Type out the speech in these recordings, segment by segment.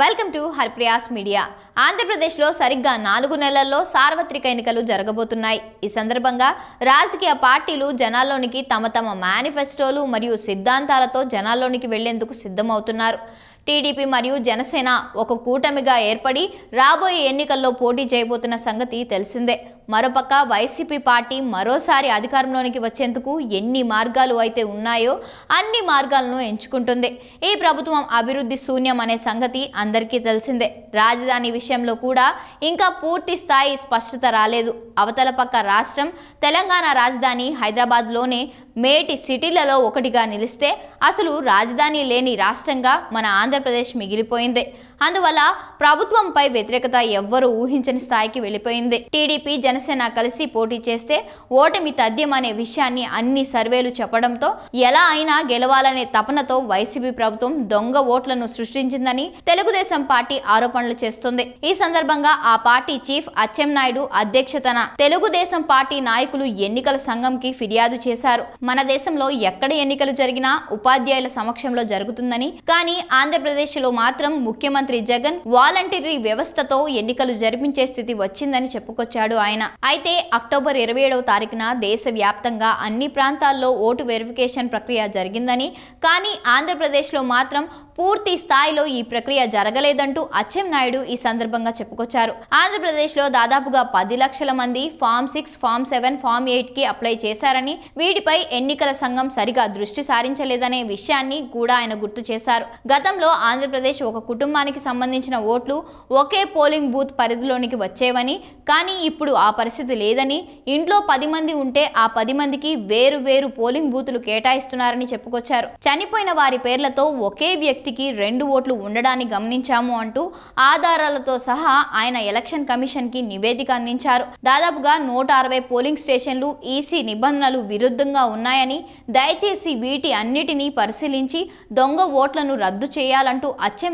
welcome to హర్ప్రియాస్ media ఆంధ్రప్రదేశ్లో సరిగ్గా నాలుగు నెలల్లో సార్వత్రిక ఎన్నికలు జరగబోతున్నాయి ఈ సందర్భంగా రాజకీయ పార్టీలు జనాల్లోనికి తమ తమ మేనిఫెస్టోలు మరియు సిద్ధాంతాలతో జనాల్లోనికి వెళ్లేందుకు సిద్ధమవుతున్నారు టీడీపీ మరియు జనసేన ఒక కూటమిగా ఏర్పడి రాబోయే ఎన్నికల్లో పోటీ చేయబోతున్న సంగతి తెలిసిందే మరోపక్క వైసీపీ పార్టీ మరోసారి అధికారంలోనికి వచ్చేందుకు ఎన్ని మార్గాలు అయితే ఉన్నాయో అన్ని మార్గాలను ఎంచుకుంటుంది ఈ ప్రభుత్వం అభివృద్ధి శూన్యం అనే సంగతి అందరికీ తెలిసిందే రాజధాని విషయంలో కూడా ఇంకా పూర్తి స్థాయి స్పష్టత రాలేదు అవతల పక్క రాష్ట్రం తెలంగాణ రాజధాని హైదరాబాద్లోనే మేటి సిటీలలో ఒకటిగా నిలిస్తే అసలు రాజధాని లేని రాష్ట్రంగా మన ఆంధ్రప్రదేశ్ మిగిలిపోయింది అందువల్ల ప్రభుత్వంపై వ్యతిరేకత ఎవ్వరూ ఊహించని స్థాయికి వెళ్ళిపోయింది టీడీపీ జనసేన కలిసి పోటీ చేస్తే ఓటమి తథ్యం అనే విషయాన్ని అన్ని సర్వేలు చెప్పడంతో ఎలా అయినా గెలవాలనే తపనతో వైసీపీ ప్రభుత్వం దొంగ ఓట్లను సృష్టించిందని తెలుగుదేశం పార్టీ ఆరోపణలు చేస్తుంది ఈ సందర్భంగా ఆ పార్టీ చీఫ్ అచ్చెంనాయుడు అధ్యక్షతన తెలుగుదేశం పార్టీ నాయకులు ఎన్నికల సంఘంకి ఫిర్యాదు చేశారు మన దేశంలో ఎక్కడ ఎన్నికలు జరిగినా ఉపాధ్యాయుల సమక్షంలో జరుగుతుందని కానీ ఆంధ్రప్రదేశ్లో మాత్రం ముఖ్యమంత్రి జగన్ వాలంటీరీ వ్యవస్థతో ఎన్నికలు జరిపించే స్థితి వచ్చిందని చెప్పుకొచ్చాడు ఆయన అయితే అక్టోబర్ ఇరవై ఏడవ తారీఖున దేశవ్యాప్తంగా అన్ని ప్రాంతాల్లో ఓటు వెరిఫికేషన్ ప్రక్రియ జరిగిందని కానీ ఆంధ్రప్రదేశ్లో మాత్రం పూర్తి స్థాయిలో ఈ ప్రక్రియ జరగలేదంటూ అచ్చెం నాయుడు ఈ సందర్భంగా చెప్పుకొచ్చారు ఆంధ్రప్రదేశ్లో దాదాపుగా పది లక్షల మంది form six form seven form ఎయిట్కి అప్లై చేశారని వీటిపై ఎన్నికల సంఘం సరిగా దృష్టి సారించలేదనే విషయాన్ని కూడా ఆయన గుర్తు చేశారు గతంలో ఆంధ్రప్రదేశ్ ఒక కుటుంబానికి సంబంధించిన ఓట్లు ఒకే పోలింగ్ బూత్ పరిధిలోనికి వచ్చేవని కానీ ఇప్పుడు ఆ పరిస్థితి లేదని ఇంట్లో పది మంది ఉంటే ఆ పది మందికి వేరు వేరు పోలింగ్ బూతులు కేటాయిస్తున్నారని చెప్పుకొచ్చారు చనిపోయిన వారి పేర్లతో ఒకే వ్యక్తికి రెండు ఓట్లు ఉండడాన్ని గమనించాము అంటూ ఆధారాలతో సహా ఆయన ఎలక్షన్ కి నివేదిక అందించారు దాదాపుగా నూట అరవై పోలింగ్ స్టేషన్లు ఈసీ నిబంధనలు విరుద్ధంగా ఉన్న ఉన్నాయని దయచేసి వీటి అన్నిటినీ పరిశీలించి దొంగ ఓట్లను రద్దు చేయాలంటూ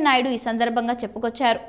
నాయుడు ఈ సందర్భంగా చెప్పుకొచ్చారు